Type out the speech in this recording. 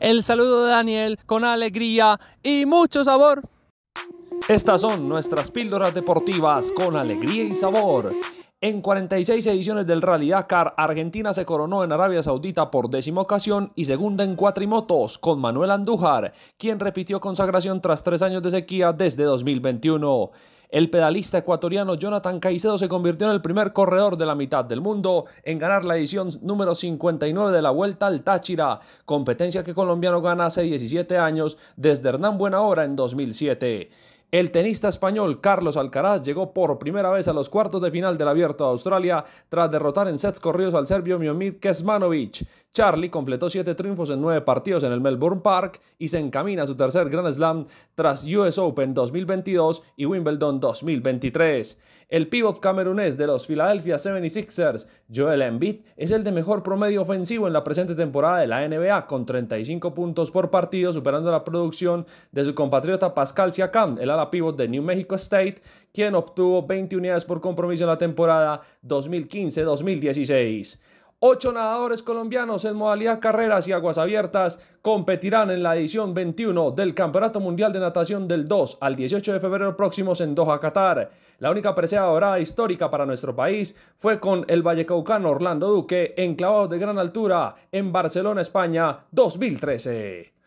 el saludo de Daniel con alegría y mucho sabor. Estas son nuestras píldoras deportivas con alegría y sabor. En 46 ediciones del Rally Dakar, Argentina se coronó en Arabia Saudita por décima ocasión y segunda en cuatrimotos con Manuel Andújar, quien repitió consagración tras tres años de sequía desde 2021. El pedalista ecuatoriano Jonathan Caicedo se convirtió en el primer corredor de la mitad del mundo en ganar la edición número 59 de la Vuelta al Táchira, competencia que colombiano gana hace 17 años desde Hernán Buenahora en 2007. El tenista español Carlos Alcaraz llegó por primera vez a los cuartos de final del Abierto de Australia tras derrotar en sets corridos al serbio Miomir Kesmanovic. Charlie completó siete triunfos en nueve partidos en el Melbourne Park y se encamina a su tercer Grand Slam tras US Open 2022 y Wimbledon 2023. El pívot camerunés de los Philadelphia 76ers, Joel Embiid, es el de mejor promedio ofensivo en la presente temporada de la NBA con 35 puntos por partido, superando la producción de su compatriota Pascal Siakam, el ala Pivot de New Mexico State, quien obtuvo 20 unidades por compromiso en la temporada 2015-2016. Ocho nadadores colombianos en modalidad carreras y aguas abiertas competirán en la edición 21 del Campeonato Mundial de Natación del 2 al 18 de febrero próximos en Doha, Qatar. La única presea dorada histórica para nuestro país fue con el vallecaucano Orlando Duque, enclavado de gran altura en Barcelona, España, 2013.